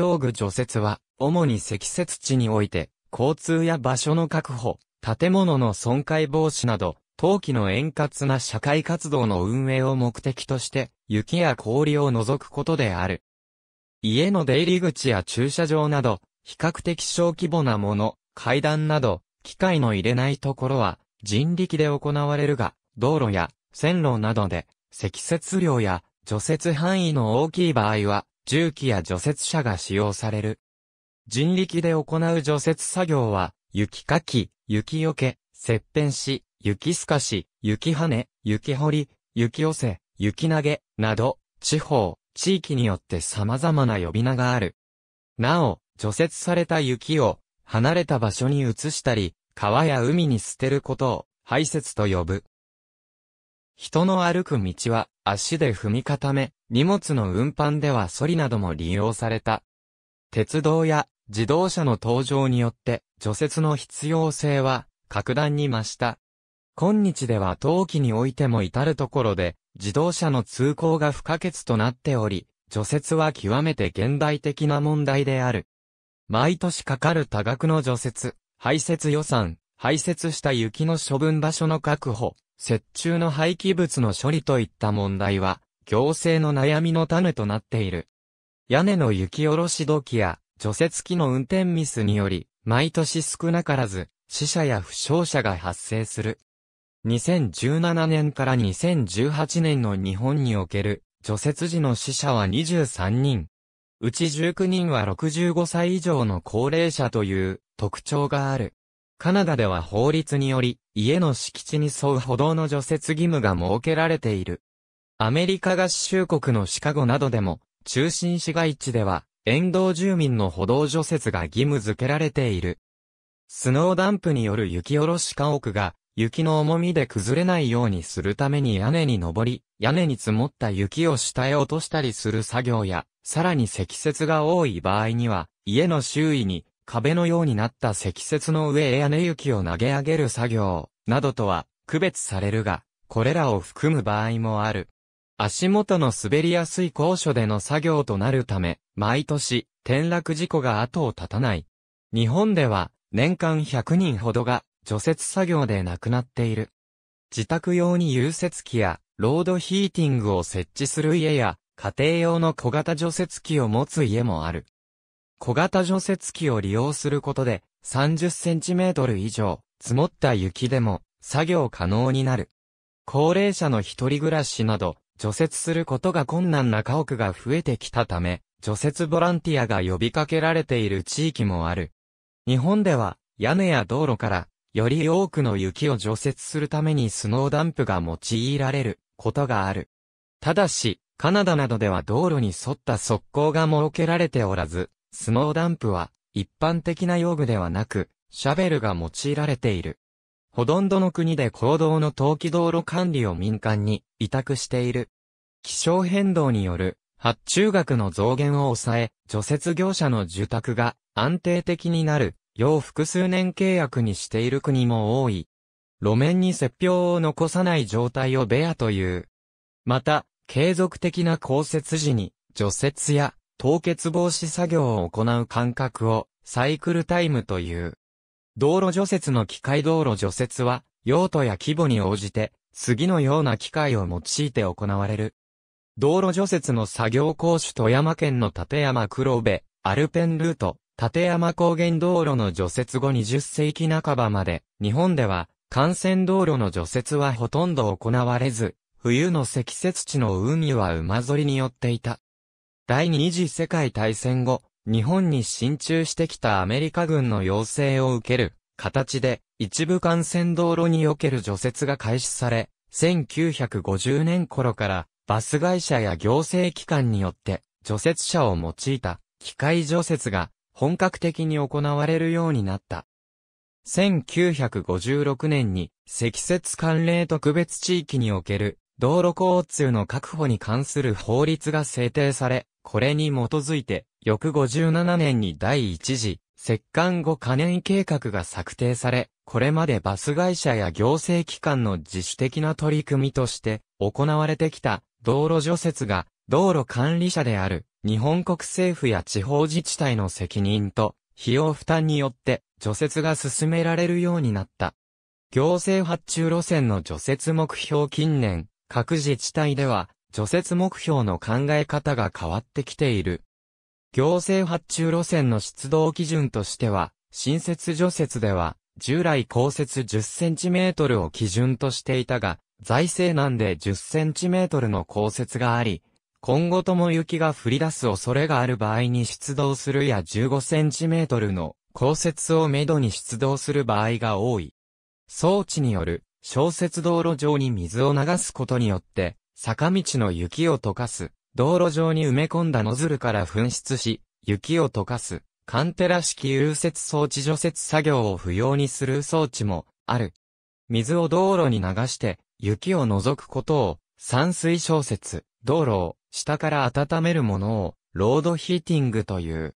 道具除雪は、主に積雪地において、交通や場所の確保、建物の損壊防止など、冬季の円滑な社会活動の運営を目的として、雪や氷を除くことである。家の出入り口や駐車場など、比較的小規模なもの、階段など、機械の入れないところは、人力で行われるが、道路や線路などで、積雪量や除雪範囲の大きい場合は、重機や除雪車が使用される。人力で行う除雪作業は、雪かき、雪よけ、接片し、雪すかし、雪跳ね、雪掘り、雪寄せ、雪投げ、など、地方、地域によって様々な呼び名がある。なお、除雪された雪を、離れた場所に移したり、川や海に捨てることを、排雪と呼ぶ。人の歩く道は足で踏み固め、荷物の運搬ではソリなども利用された。鉄道や自動車の登場によって除雪の必要性は格段に増した。今日では冬季においても至るところで自動車の通行が不可欠となっており、除雪は極めて現代的な問題である。毎年かかる多額の除雪、排雪予算、排雪した雪の処分場所の確保、雪中の廃棄物の処理といった問題は、行政の悩みの種となっている。屋根の雪下ろし時や除雪機の運転ミスにより、毎年少なからず死者や負傷者が発生する。2017年から2018年の日本における除雪時の死者は23人。うち19人は65歳以上の高齢者という特徴がある。カナダでは法律により、家の敷地に沿う歩道の除雪義務が設けられている。アメリカ合衆国のシカゴなどでも、中心市街地では、沿道住民の歩道除雪が義務付けられている。スノーダンプによる雪下ろし家屋が、雪の重みで崩れないようにするために屋根に登り、屋根に積もった雪を下へ落としたりする作業や、さらに積雪が多い場合には、家の周囲に壁のようになった積雪の上へ屋根雪を投げ上げる作業、などとは区別されるが、これらを含む場合もある。足元の滑りやすい高所での作業となるため、毎年、転落事故が後を絶たない。日本では、年間100人ほどが、除雪作業で亡くなっている。自宅用に融雪機や、ロードヒーティングを設置する家や、家庭用の小型除雪機を持つ家もある。小型除雪機を利用することで、30センチメートル以上、積もった雪でも、作業可能になる。高齢者の一人暮らしなど、除雪することが困難な家屋が増えてきたため、除雪ボランティアが呼びかけられている地域もある。日本では、屋根や道路から、より多くの雪を除雪するためにスノーダンプが用いられることがある。ただし、カナダなどでは道路に沿った側溝が設けられておらず、スノーダンプは、一般的な用具ではなく、シャベルが用いられている。ほとんどの国で公道の冬季道路管理を民間に委託している。気象変動による発注額の増減を抑え、除雪業者の受託が安定的になる、よう複数年契約にしている国も多い。路面に雪氷を残さない状態をベアという。また、継続的な降雪時に、除雪や凍結防止作業を行う間隔をサイクルタイムという。道路除雪の機械道路除雪は用途や規模に応じて次のような機械を用いて行われる。道路除雪の作業講師富山県の立山黒部、アルペンルート、立山高原道路の除雪後20世紀半ばまで、日本では幹線道路の除雪はほとんど行われず、冬の積雪地の海は馬ぞりによっていた。第二次世界大戦後、日本に進駐してきたアメリカ軍の要請を受ける形で、一部幹線道路における除雪が開始され、1950年頃からバス会社や行政機関によって除雪車を用いた機械除雪が本格的に行われるようになった。1956年に積雪関連特別地域における道路交通の確保に関する法律が制定され、これに基づいて、翌57年に第一次、石棺後可燃計画が策定され、これまでバス会社や行政機関の自主的な取り組みとして行われてきた道路除雪が道路管理者である日本国政府や地方自治体の責任と費用負担によって除雪が進められるようになった。行政発注路線の除雪目標近年、各自治体では除雪目標の考え方が変わってきている。行政発注路線の出動基準としては、新設除雪では、従来降雪 10cm を基準としていたが、財政難で 10cm の降雪があり、今後とも雪が降り出す恐れがある場合に出動するや 15cm の降雪をめどに出動する場合が多い。装置による小雪道路上に水を流すことによって、坂道の雪を溶かす、道路上に埋め込んだノズルから噴出し、雪を溶かす、カンテラ式融雪装置除雪作業を不要にする装置もある。水を道路に流して、雪を除くことを、散水小説、道路を下から温めるものを、ロードヒーティングという。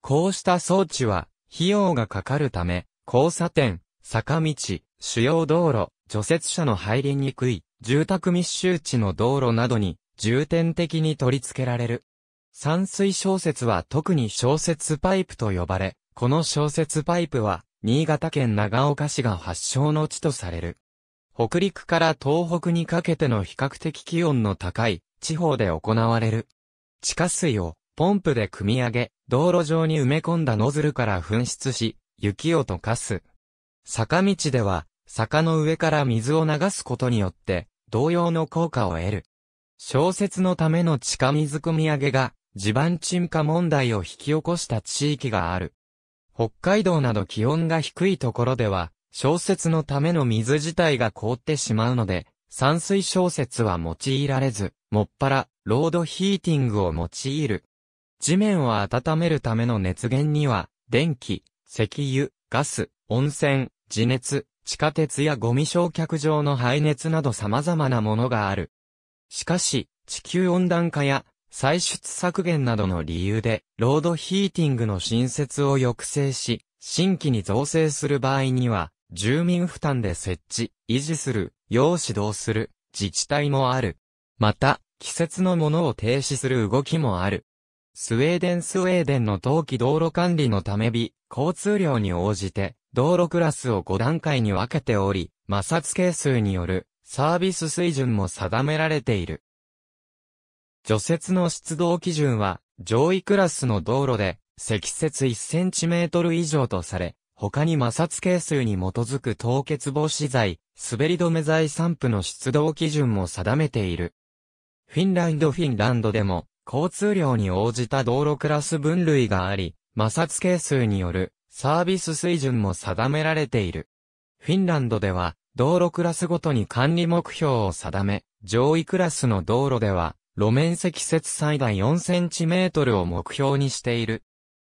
こうした装置は、費用がかかるため、交差点、坂道、主要道路、除雪車の入りにくい住宅密集地の道路などに重点的に取り付けられる。山水小説は特に小説パイプと呼ばれ、この小説パイプは、新潟県長岡市が発祥の地とされる。北陸から東北にかけての比較的気温の高い地方で行われる。地下水をポンプで汲み上げ、道路上に埋め込んだノズルから噴出し、雪を溶かす。坂道では坂の上から水を流すことによって、同様の効果を得る。小説のための地下水汲み上げが、地盤沈下問題を引き起こした地域がある。北海道など気温が低いところでは、小説のための水自体が凍ってしまうので、散水小説は用いられず、もっぱら、ロードヒーティングを用いる。地面を温めるための熱源には、電気、石油、ガス、温泉、地熱、地下鉄やゴミ焼却場の排熱など様々なものがある。しかし、地球温暖化や採出削減などの理由で、ロードヒーティングの新設を抑制し、新規に造成する場合には、住民負担で設置、維持する、要指導する、自治体もある。また、季節のものを停止する動きもある。スウェーデンスウェーデンの冬季道路管理のため日、交通量に応じて、道路クラスを5段階に分けており、摩擦係数によるサービス水準も定められている。除雪の出動基準は、上位クラスの道路で、積雪 1cm 以上とされ、他に摩擦係数に基づく凍結防止剤、滑り止め剤散布の出動基準も定めている。フィンランドフィンランドでも、交通量に応じた道路クラス分類があり、摩擦係数によるサービス水準も定められている。フィンランドでは、道路クラスごとに管理目標を定め、上位クラスの道路では、路面積雪最大4センチメートルを目標にしている。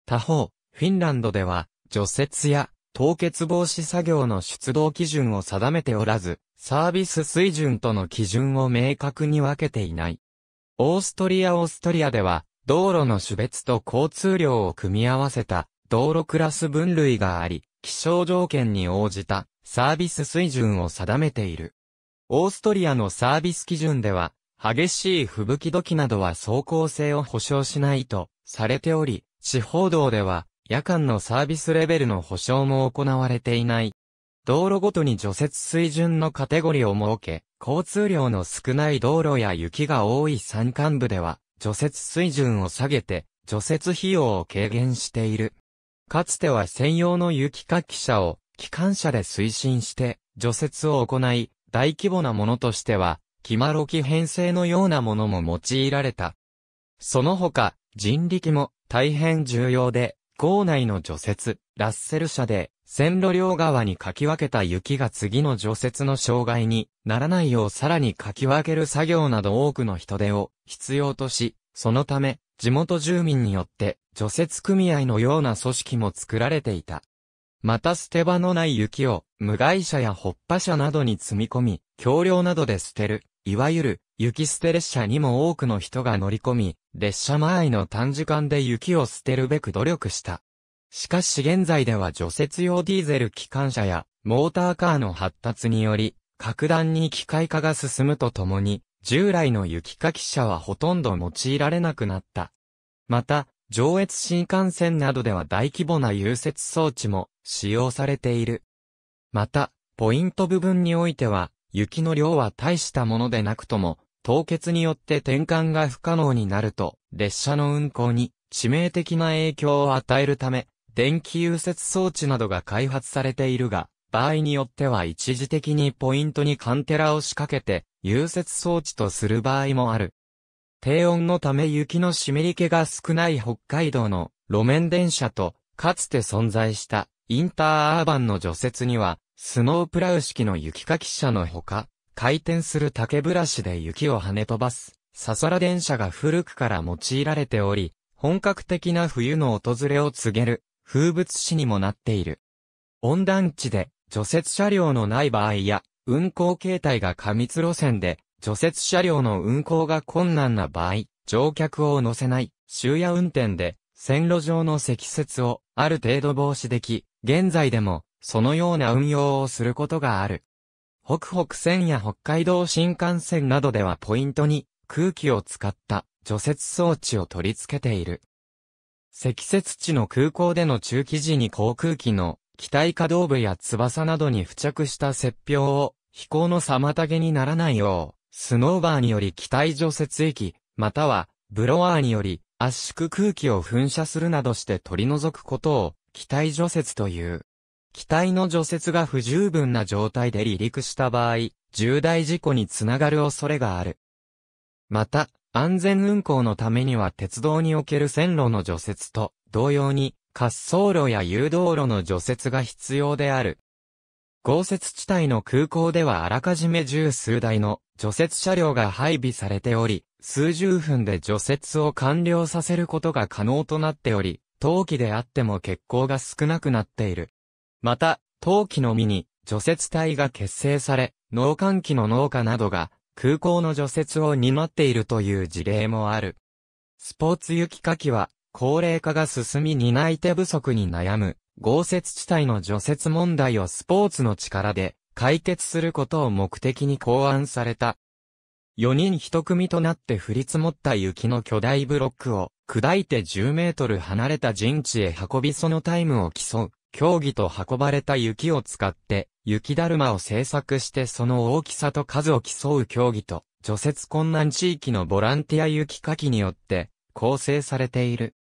他方、フィンランドでは、除雪や凍結防止作業の出動基準を定めておらず、サービス水準との基準を明確に分けていない。オーストリア・オーストリアでは、道路の種別と交通量を組み合わせた道路クラス分類があり、気象条件に応じたサービス水準を定めている。オーストリアのサービス基準では、激しい吹雪時などは走行性を保証しないとされており、地方道では夜間のサービスレベルの保証も行われていない。道路ごとに除雪水準のカテゴリーを設け、交通量の少ない道路や雪が多い山間部では、除雪水準を下げて、除雪費用を軽減している。かつては専用の雪かき車を機関車で推進して除雪を行い、大規模なものとしては、キマロキ編成のようなものも用いられた。その他、人力も大変重要で、校内の除雪、ラッセル車で、線路両側にかき分けた雪が次の除雪の障害にならないようさらにかき分ける作業など多くの人手を必要とし、そのため、地元住民によって除雪組合のような組織も作られていた。また捨て場のない雪を無害者や発破者車などに積み込み、橋梁などで捨てる、いわゆる雪捨て列車にも多くの人が乗り込み、列車前の短時間で雪を捨てるべく努力した。しかし現在では除雪用ディーゼル機関車やモーターカーの発達により、格段に機械化が進むとともに、従来の雪かき車はほとんど用いられなくなった。また、上越新幹線などでは大規模な融雪装置も使用されている。また、ポイント部分においては、雪の量は大したものでなくとも、凍結によって転換が不可能になると、列車の運行に致命的な影響を与えるため、電気融雪装置などが開発されているが、場合によっては一時的にポイントにカンテラを仕掛けて、融雪装置とする場合もある。低温のため雪の湿り気が少ない北海道の路面電車と、かつて存在したインターアーバンの除雪には、スノープラウ式の雪かき車のほか、回転する竹ブラシで雪を跳ね飛ばす、サソラ電車が古くから用いられており、本格的な冬の訪れを告げる風物詩にもなっている。温暖地で除雪車両のない場合や、運行形態が過密路線で、除雪車両の運行が困難な場合、乗客を乗せない、終夜運転で、線路上の積雪をある程度防止でき、現在でも、そのような運用をすることがある。北北線や北海道新幹線などではポイントに空気を使った除雪装置を取り付けている。積雪地の空港での中期時に航空機の機体可動部や翼などに付着した雪氷を飛行の妨げにならないよう、スノーバーにより機体除雪液、またはブロワーにより圧縮空気を噴射するなどして取り除くことを機体除雪という。機体の除雪が不十分な状態で離陸した場合、重大事故につながる恐れがある。また、安全運行のためには鉄道における線路の除雪と同様に滑走路や誘導路の除雪が必要である。豪雪地帯の空港ではあらかじめ十数台の除雪車両が配備されており、数十分で除雪を完了させることが可能となっており、冬季であっても欠航が少なくなっている。また、冬季のみに除雪隊が結成され、農閑期の農家などが空港の除雪を担っているという事例もある。スポーツ雪かきは高齢化が進み担い手不足に悩む、豪雪地帯の除雪問題をスポーツの力で解決することを目的に考案された。4人一組となって降り積もった雪の巨大ブロックを砕いて10メートル離れた陣地へ運びそのタイムを競う、競技と運ばれた雪を使って雪だるまを製作してその大きさと数を競う競技と除雪困難地域のボランティア雪かきによって構成されている。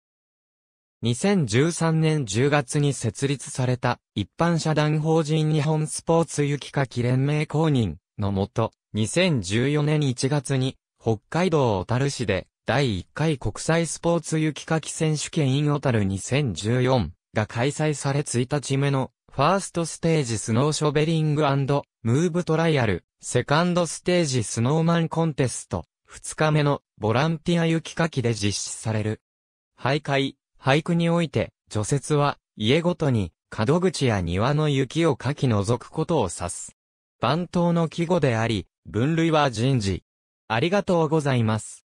2013年10月に設立された一般社団法人日本スポーツ雪かき連盟公認のもと、2014年1月に北海道小樽市で第1回国際スポーツ雪かき選手権 in 小樽2014が開催され1日目のファーストステージスノーショベリングムーブトライアル、セカンドステージスノーマンコンテスト、2日目のボランティア雪かきで実施される。徘徊、俳句において、除雪は、家ごとに、角口や庭の雪をかき除くことを指す。番頭の季語であり、分類は人事。ありがとうございます。